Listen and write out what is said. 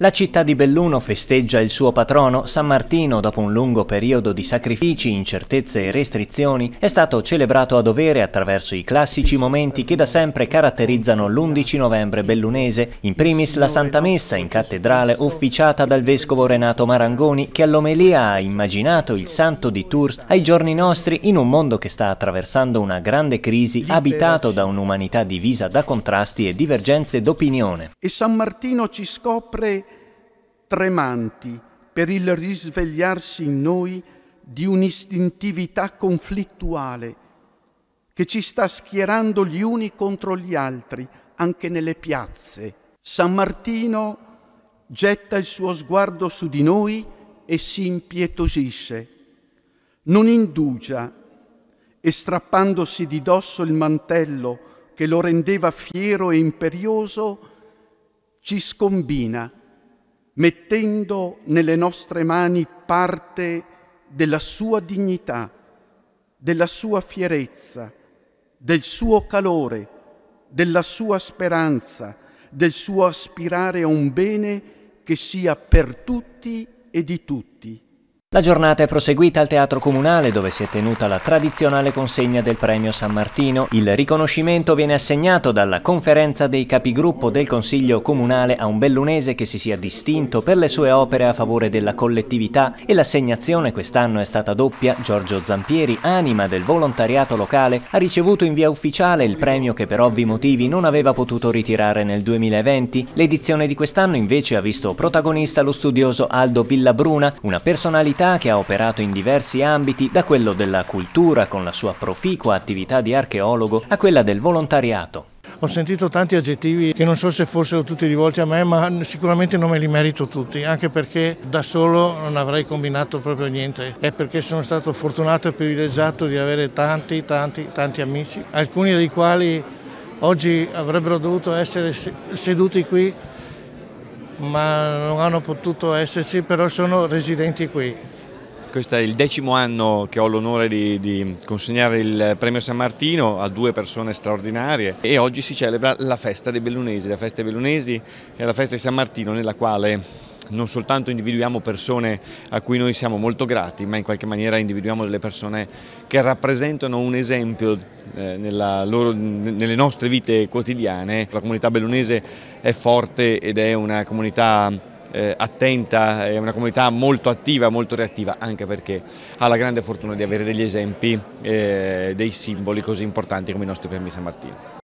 La città di Belluno festeggia il suo patrono, San Martino, dopo un lungo periodo di sacrifici, incertezze e restrizioni, è stato celebrato a dovere attraverso i classici momenti che da sempre caratterizzano l'11 novembre bellunese, in primis la Santa Messa in cattedrale officiata dal vescovo Renato Marangoni che all'omelia ha immaginato il santo di Tours ai giorni nostri in un mondo che sta attraversando una grande crisi abitato da un'umanità divisa da contrasti e divergenze d'opinione. E San Martino ci scopre tremanti per il risvegliarsi in noi di un'istintività conflittuale che ci sta schierando gli uni contro gli altri, anche nelle piazze. San Martino getta il suo sguardo su di noi e si impietosisce. Non indugia e strappandosi di dosso il mantello che lo rendeva fiero e imperioso, ci scombina mettendo nelle nostre mani parte della sua dignità, della sua fierezza, del suo calore, della sua speranza, del suo aspirare a un bene che sia per tutti e di tutti. La giornata è proseguita al Teatro Comunale dove si è tenuta la tradizionale consegna del Premio San Martino. Il riconoscimento viene assegnato dalla conferenza dei capigruppo del Consiglio Comunale a un bellunese che si sia distinto per le sue opere a favore della collettività e l'assegnazione quest'anno è stata doppia. Giorgio Zampieri, anima del volontariato locale, ha ricevuto in via ufficiale il premio che per ovvi motivi non aveva potuto ritirare nel 2020. L'edizione di quest'anno invece ha visto protagonista lo studioso Aldo Villabruna, una personalità università che ha operato in diversi ambiti, da quello della cultura con la sua proficua attività di archeologo a quella del volontariato. Ho sentito tanti aggettivi che non so se fossero tutti rivolti a me, ma sicuramente non me li merito tutti, anche perché da solo non avrei combinato proprio niente. È perché sono stato fortunato e privilegiato di avere tanti, tanti, tanti amici, alcuni dei quali oggi avrebbero dovuto essere seduti qui, ma non hanno potuto esserci, però sono residenti qui questo è il decimo anno che ho l'onore di, di, consegnare il premio San Martino a due persone straordinarie e oggi si celebra la festa dei Bellunesi. La festa dei Bellunesi è la festa di San Martino nella quale non soltanto individuiamo persone a cui noi siamo molto grati, ma in qualche maniera individuiamo delle persone che rappresentano un esempio eh, loro, nelle nostre vite quotidiane. La comunità bellunese è forte ed è una comunità eh, attenta, è una comunità molto attiva, molto reattiva, anche perché ha la grande fortuna di avere degli esempi, eh, dei simboli così importanti come i nostri premi San Martino.